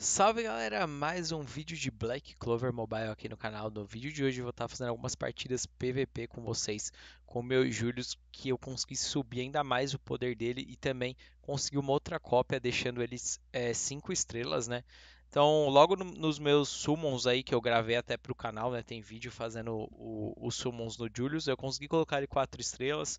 Salve galera, mais um vídeo de Black Clover Mobile aqui no canal. No vídeo de hoje eu vou estar tá fazendo algumas partidas PVP com vocês, com o meu Julius, que eu consegui subir ainda mais o poder dele e também consegui uma outra cópia, deixando ele 5 é, estrelas, né? Então, logo no, nos meus summons aí, que eu gravei até pro canal, né? Tem vídeo fazendo os summons do Julius, eu consegui colocar ele 4 estrelas.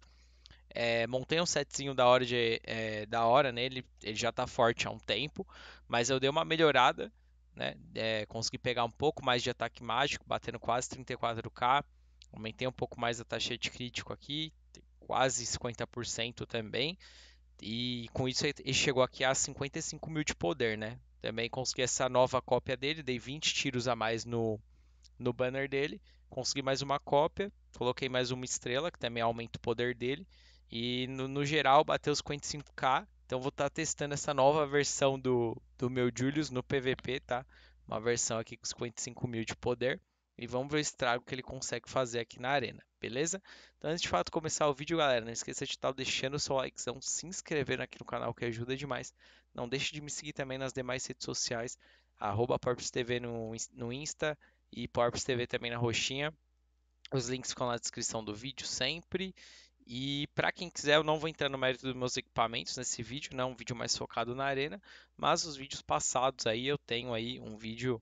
É, montei um setzinho da hora, de, é, da hora nele, ele já tá forte há um tempo, mas eu dei uma melhorada, né? É, consegui pegar um pouco mais de ataque mágico, batendo quase 34k, aumentei um pouco mais a taxa de crítico aqui, quase 50% também, e com isso ele chegou aqui a 55 mil de poder, né? Também consegui essa nova cópia dele, dei 20 tiros a mais no, no banner dele, consegui mais uma cópia, coloquei mais uma estrela, que também aumenta o poder dele, e no, no geral bateu os 55 k Então vou estar tá testando essa nova versão do, do meu Julius no PVP, tá? Uma versão aqui com 55 mil de poder. E vamos ver o estrago que ele consegue fazer aqui na arena, beleza? Então antes de fato começar o vídeo, galera, não esqueça de estar tá deixando o seu likezão, se inscrevendo aqui no canal que ajuda demais. Não deixe de me seguir também nas demais redes sociais, arroba TV no, no Insta e Porps TV também na roxinha. Os links ficam na descrição do vídeo sempre. E para quem quiser, eu não vou entrar no mérito dos meus equipamentos nesse vídeo, não é um vídeo mais focado na arena, mas os vídeos passados aí eu tenho aí um vídeo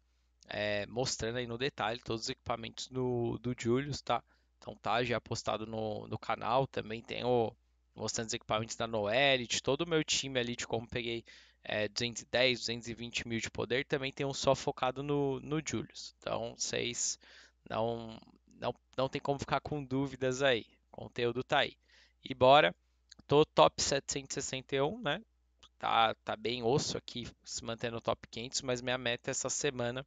é, mostrando aí no detalhe todos os equipamentos do, do Julius, tá? Então tá já postado no, no canal, também tenho mostrando os equipamentos da Noel, de todo o meu time ali, de como peguei é, 210, 220 mil de poder, também tem um só focado no, no Julius. Então vocês não, não, não tem como ficar com dúvidas aí conteúdo tá aí. E bora. Tô top 761, né? Tá, tá bem osso aqui, se mantendo no top 500, mas minha meta essa semana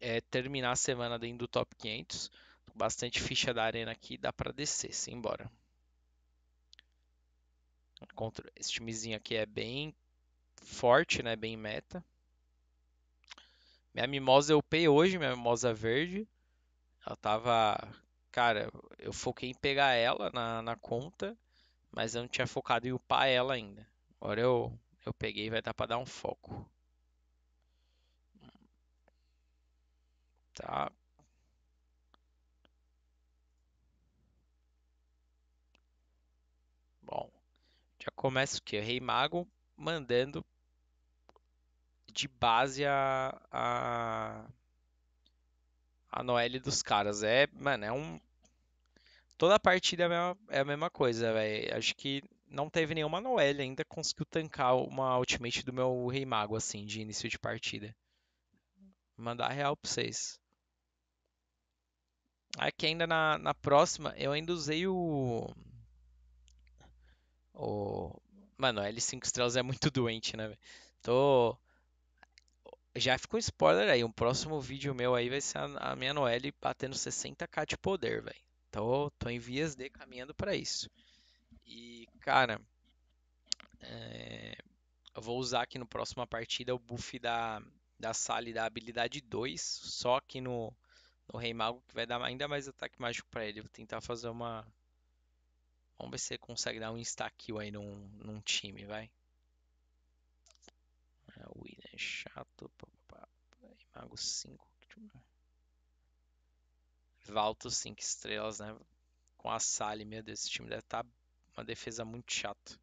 é terminar a semana dentro do top 500. bastante ficha da arena aqui, dá para descer, simbora. esse timezinho aqui é bem forte, né? Bem meta. Minha mimosa eu é pei hoje, minha mimosa verde. Ela tava cara, eu foquei em pegar ela na, na conta, mas eu não tinha focado em upar ela ainda. Agora eu, eu peguei e vai dar pra dar um foco. Tá. Bom, já começa o que? Rei Mago mandando de base a, a a Noelle dos caras. É, mano, é um Toda a partida é a mesma, é a mesma coisa, velho. Acho que não teve nenhuma Noelle ainda conseguiu tancar uma ultimate do meu Rei Mago, assim, de início de partida. Vou mandar real pra vocês. Aqui ainda na, na próxima, eu ainda usei o. O. Mano, L5 estrelas é muito doente, né, velho? Tô. Já ficou um spoiler aí. Um próximo vídeo meu aí vai ser a, a minha Noelle batendo 60k de poder, velho. Tô, tô em vias de caminhando para isso. E, cara, é, eu vou usar aqui no próxima partida o buff da, da Sally da habilidade 2, só aqui no, no Rei Mago, que vai dar ainda mais ataque mágico para ele. Vou tentar fazer uma. Vamos ver se ele consegue dar um insta-kill aí num, num time, vai. É, o William é chato. Rei Mago 5. Deixa eu ver. Valto 5 estrelas, né? Com a Sally, meu Deus, esse time deve estar tá uma defesa muito chato.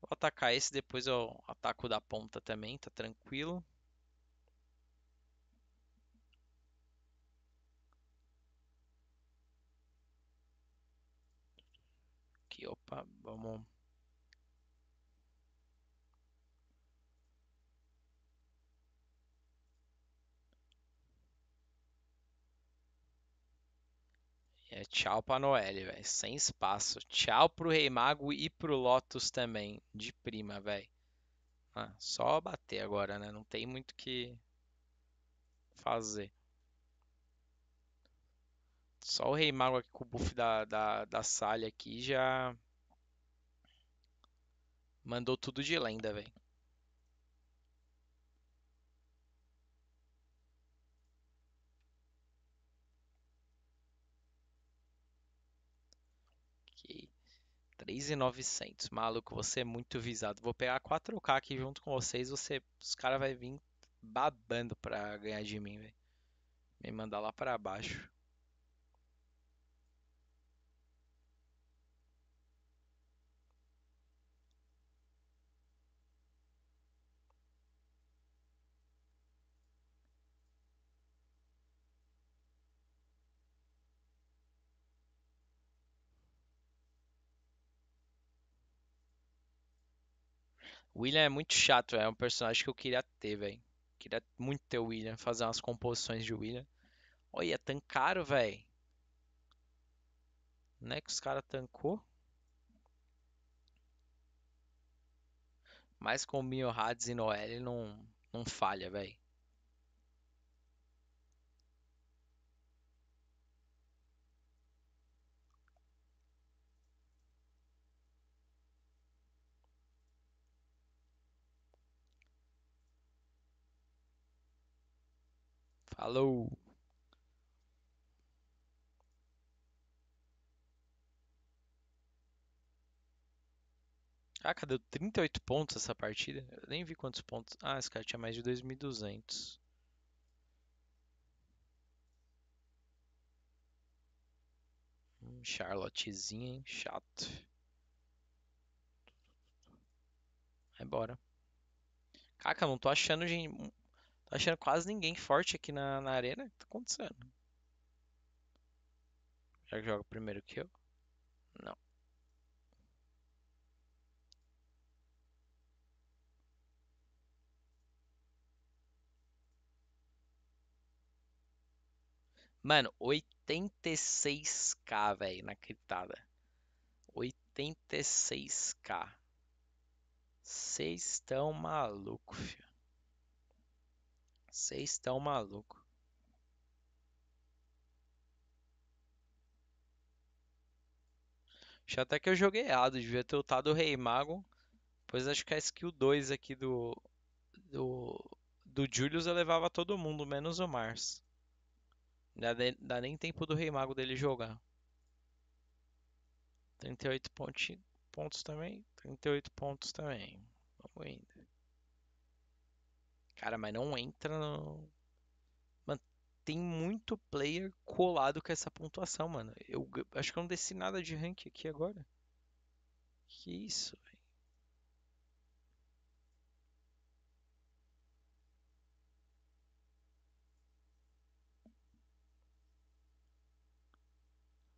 Vou atacar esse, depois eu ataco da ponta também, tá tranquilo. Aqui, opa, vamos É, tchau pra Noelle, velho. Sem espaço. Tchau pro Rei Mago e pro Lotus também. De prima, velho. Ah, só bater agora, né? Não tem muito que fazer. Só o Rei Mago aqui com o buff da, da, da Salha aqui já. Mandou tudo de lenda, velho. 3,900. Maluco, você é muito visado. Vou pegar 4K aqui junto com vocês. Você, os caras vão vir babando pra ganhar de mim, velho. Me mandar lá pra baixo. William é muito chato, é um personagem que eu queria ter, velho. Queria muito ter o William, fazer umas composições de William. Olha, tancaram, velho. Não é que os caras tancou? Mas com o Miohades e Noel não, não falha, velho. Alô? Ah, cadê? 38 pontos essa partida? Eu nem vi quantos pontos. Ah, esse cara tinha mais de 2.200. Hum, Charlottezinha, hein? Chato. Vai embora. Caca, não tô achando gente, achando quase ninguém forte aqui na, na arena. O que tá acontecendo? Já que joga primeiro que eu? Não. Mano, 86k, velho, na criptada. 86k. Vocês estão malucos, filho. Vocês estão maluco. Acho até que eu joguei errado, devia ter ultado o Rei Mago. Pois acho que a skill 2 aqui do, do, do Julius eu levava todo mundo, menos o Mars. Não dá nem tempo do Rei Mago dele jogar. 38 ponti, pontos também, 38 pontos também. Vamos indo. Cara, mas não entra no. Mano, tem muito player colado com essa pontuação, mano. Eu acho que eu não desci nada de rank aqui agora. Que isso, velho.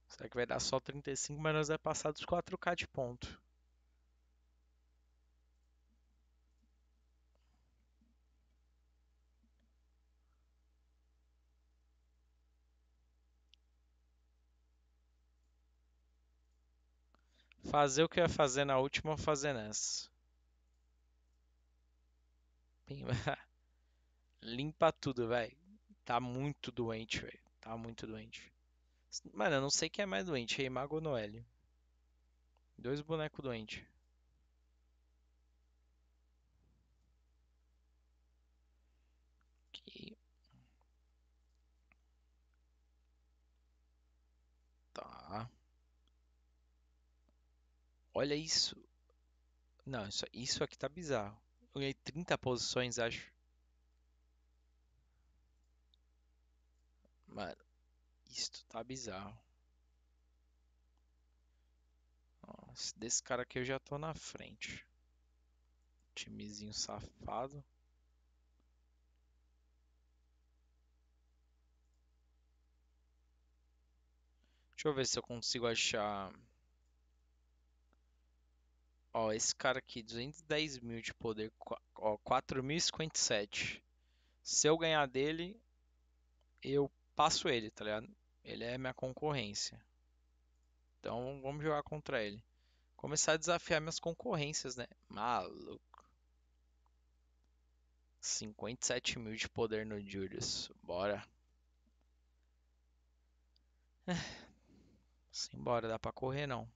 Será que vai dar só 35, mas nós vai passar dos 4k de ponto. Fazer o que eu ia fazer na última, ou fazer nessa. Limpa tudo, velho. Tá muito doente, velho. Tá muito doente. Mano, eu não sei quem é mais doente, é Mago Noel. Dois bonecos doentes. Que Olha isso. Não, isso, isso aqui tá bizarro. Eu ganhei 30 posições, acho. Mano, isto tá bizarro. Nossa, desse cara aqui eu já tô na frente. Timezinho safado. Deixa eu ver se eu consigo achar Ó, esse cara aqui, 210 mil de poder, ó, 4.057. Se eu ganhar dele, eu passo ele, tá ligado? Ele é minha concorrência. Então vamos jogar contra ele. Começar a desafiar minhas concorrências, né? Maluco. 57 mil de poder no Julius. Bora. Simbora, dá pra correr não.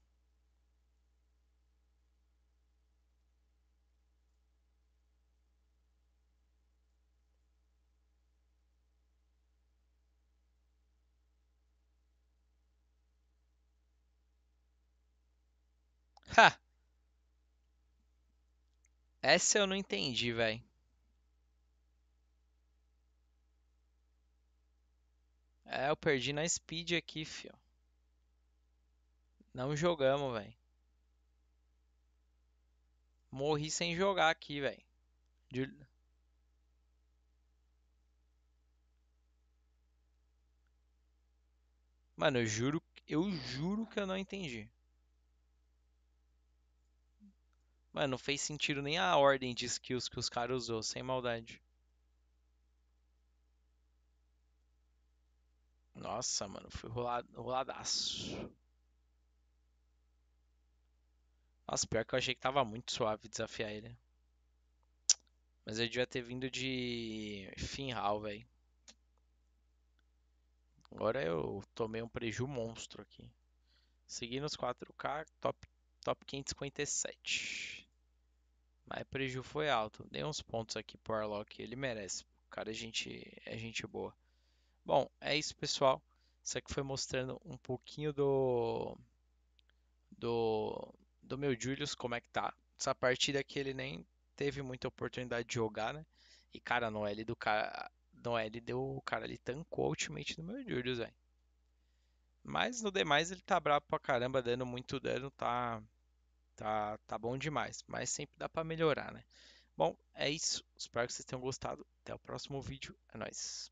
Essa eu não entendi, velho. É, eu perdi na speed aqui, fio. Não jogamos, velho. Morri sem jogar aqui, velho. De... Mano, eu juro, eu juro que eu não entendi. Mano, não fez sentido nem a ordem de skills que os caras usou, sem maldade. Nossa, mano, fui rolado, roladaço. Nossa, pior que eu achei que tava muito suave desafiar ele. Mas eu devia ter vindo de Finhal, velho. Agora eu tomei um preju monstro aqui. Seguindo os 4K, top, top 557. Mas preju foi alto. Dei uns pontos aqui pro Arlock, ele merece. O cara é gente, é gente boa. Bom, é isso, pessoal. Isso aqui foi mostrando um pouquinho do do do meu Julius como é que tá. Essa partida aqui ele nem teve muita oportunidade de jogar, né? E cara, no L do cara, no L deu, o cara ele tancou ultimamente ultimate do meu Julius, velho. Mas no demais ele tá brabo pra caramba, dando muito dano, tá Tá, tá bom demais, mas sempre dá para melhorar, né? Bom, é isso. Espero que vocês tenham gostado. Até o próximo vídeo. É nóis.